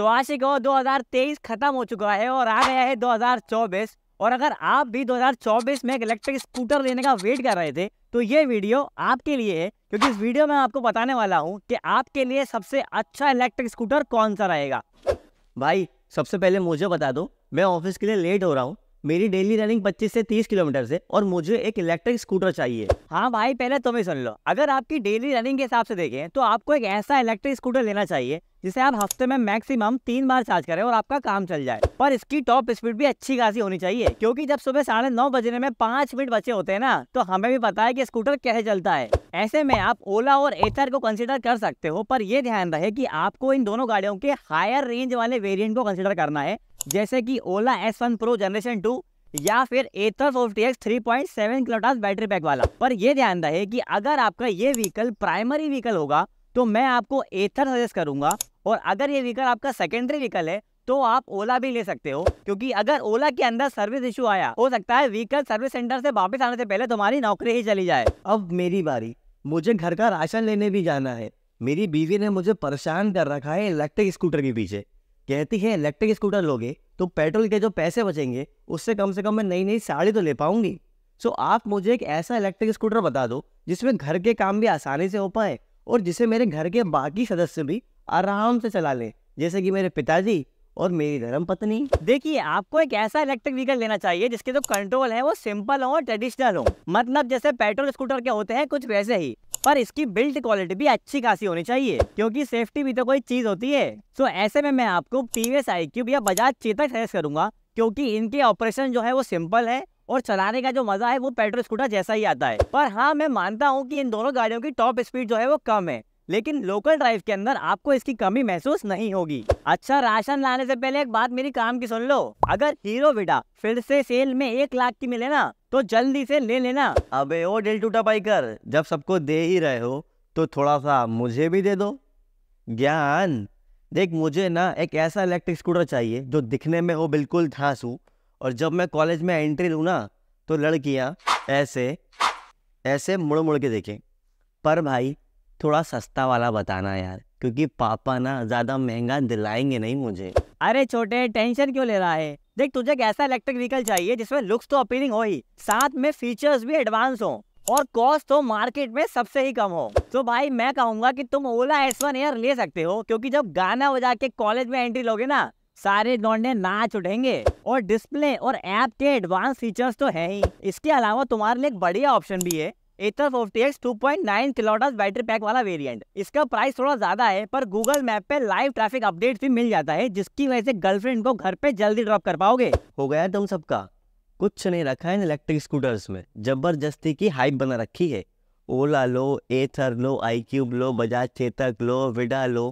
हजार तेईस खत्म हो चुका है और आ गया है 2024 और अगर आप भी 2024 में एक इलेक्ट्रिक स्कूटर लेने का वेट कर रहे थे तो ये वीडियो आपके लिए है क्योंकि इस वीडियो में आपको बताने वाला हूँ कि आपके लिए सबसे अच्छा इलेक्ट्रिक स्कूटर कौन सा रहेगा भाई सबसे पहले मुझे बता दो मैं ऑफिस के लिए लेट हो रहा हूँ मेरी डेली रनिंग 25 से 30 किलोमीटर से और मुझे एक इलेक्ट्रिक स्कूटर चाहिए हाँ भाई पहले तुम्हें सुन लो अगर आपकी डेली रनिंग के हिसाब से देखें तो आपको एक ऐसा इलेक्ट्रिक स्कूटर लेना चाहिए जिसे आप हफ्ते में मैक्सिमम तीन बार चार्ज करें और आपका काम चल जाए पर इसकी टॉप स्पीड भी अच्छी खासी होनी चाहिए क्योंकि जब सुबह साढ़े नौ बजने में पांच मिनट बचे होते हैं ना तो हमें भी पता है कि स्कूटर कैसे चलता है ऐसे में आप ओला और एथर को कंसिडर कर सकते हो पर यह ध्यान रहे की आपको इन दोनों गाड़ियों के हायर रेंज वाले वेरियंट को कंसिडर करना है जैसे की Ola S one pro generation two या फिर Ather forty X three point seven kilowatts battery pack वाला पर यह ध्यान रहे कि अगर आपका ये व्हीकल प्राइमरी व्हीकल होगा तो मैं आपको एथर सजेस्ट करूंगा और अगर ये व्हीकल आपका सेकेंडरी व्हीकल है तो आप ओला भी ले सकते हो क्योंकि अगर ओला के अंदर सर्विस इशू आया हो सकता है व्हीकल सर्विस सेंटर से वापस आने से पहले तुम्हारी नौकरी ही चली जाए अब मेरी बारी मुझे घर का राशन लेने भी जाना है मेरी बीवी ने मुझे परेशान कर रखा है इलेक्ट्रिक स्कूटर के पीछे कहती है इलेक्ट्रिक स्कूटर लोगे तो पेट्रोल के जो पैसे बचेंगे उससे कम से कम मैं नई नई साड़ी तो ले पाऊंगी सो आप मुझे एक ऐसा इलेक्ट्रिक स्कूटर बता दो जिसमें घर के काम भी आसानी से हो पाए और जिसे मेरे घर के बाकी सदस्य भी आराम से चला लें जैसे कि मेरे पिताजी और मेरी धर्म पत्नी देखिए आपको एक ऐसा इलेक्ट्रिक व्हीकल लेना चाहिए जिसके जो तो कंट्रोल है वो सिंपल हो और ट्रेडिशनल हो मतलब जैसे पेट्रोल स्कूटर के होते हैं कुछ वैसे ही पर इसकी बिल्ड क्वालिटी भी अच्छी खासी होनी चाहिए क्योंकि सेफ्टी भी तो कोई चीज होती है तो ऐसे में मैं आपको टीवीएस आई क्यूब या बजाज चेतक सजेस्ट करूंगा क्योंकि इनके ऑपरेशन जो है वो सिंपल है और चलाने का जो मजा है वो पेट्रोल स्कूटर जैसा ही आता है पर हाँ मैं मानता हूँ कि इन दोनों गाड़ियों की टॉप स्पीड जो है वो कम है लेकिन लोकल ड्राइव के अंदर आपको इसकी कमी महसूस नहीं होगी अच्छा राशन लाने से पहले एक बात मेरी काम की सुन लो अगर हीरो विडा फिर से सेल में एक लाख की मिले ना तो जल्दी से ले लेना अबे ओ दिल टूटा पाइकर जब सबको दे ही रहे हो तो थोड़ा सा मुझे भी दे दो ज्ञान देख मुझे ना एक ऐसा इलेक्ट्रिक स्कूटर चाहिए जो दिखने में हो बिल्कुल ठास और जब मैं कॉलेज में एंट्री लूँ ना तो लड़कियाँ ऐसे ऐसे मुड़ मुड़ के देखें पर भाई थोड़ा सस्ता वाला बताना यार क्योंकि पापा ना ज़्यादा महंगा दिलाएंगे नहीं मुझे अरे छोटे टेंशन क्यों ले रहा है देख तुझे एक ऐसा इलेक्ट्रिक व्हीकल चाहिए जिसमें लुक्स तो अपीलिंग हो ही साथ में फीचर्स भी एडवांस हो और कॉस्ट तो मार्केट में सबसे ही कम हो तो भाई मैं कहूंगा कि तुम ओला एस वन एयर ले सकते हो क्योंकि जब गाना बजा के कॉलेज में एंट्री लोगे ना सारे दौड़ने नाच उठेंगे और डिस्प्ले और ऐप के एडवांस फीचर्स तो है ही इसके अलावा तुम्हारे लिए एक बढ़िया ऑप्शन भी है Ather forty X two point nine kilowatts battery pack वाला वेरिएंट इसका प्राइस थोड़ा ज्यादा है पर गूगल मैप पे लाइव ट्रैफिक अपडेट भी मिल जाता है जिसकी वजह से गर्लफ्रेंड को घर पे जल्दी ड्रॉप कर पाओगे हो गया तुम सबका कुछ नहीं रखा है इलेक्ट्रिक स्कूटर्स में जबरदस्ती की हाइप बना रखी है ओला लो एथर लो आई क्यूब लो बजाज चेतक लो विडा लो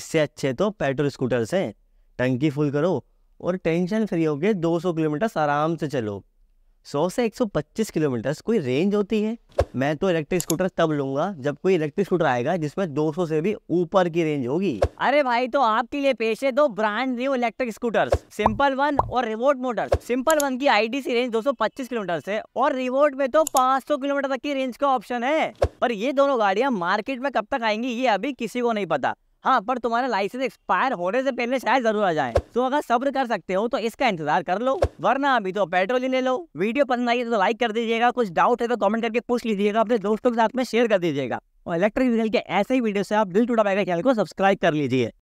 इससे अच्छे तो पेट्रोल स्कूटर्स हैं टंकी फुल करो और टेंशन फ्री होके 200 किलोमीटर आराम से चलो 100 से 125 किलोमीटर कोई रेंज होती है मैं तो इलेक्ट्रिक स्कूटर तब लूंगा जब कोई इलेक्ट्रिक स्कूटर आएगा जिसमें 200 से भी ऊपर की रेंज होगी अरे भाई तो आपके लिए पेश है दो brand new electric scooter Simple One और रिवोट मोटर सिंपल वन की आईडीसी रेंज 225 किलोमीटर है और रिवोट में तो 500 किलोमीटर तक की रेंज का ऑप्शन है पर ये दोनों गाड़ियां मार्केट में कब तक आएंगी ये अभी किसी को नहीं पता हाँ पर तुम्हारा लाइसेंस एक्सपायर होने से पहले शायद जरूर आ जाए तो अगर सब्र कर सकते हो तो इसका इंतजार कर लो वरना अभी तो पेट्रोल ही ले लो वीडियो पसंद आई तो लाइक कर दीजिएगा कुछ डाउट है तो कमेंट करके पूछ लीजिएगा अपने दोस्तों के साथ में शेयर कर दीजिएगा और इलेक्ट्रिक व्हीकल के ऐसे ही वीडियो से आप दिल टूटा बैगा चैनल को सब्सक्राइब कर लीजिए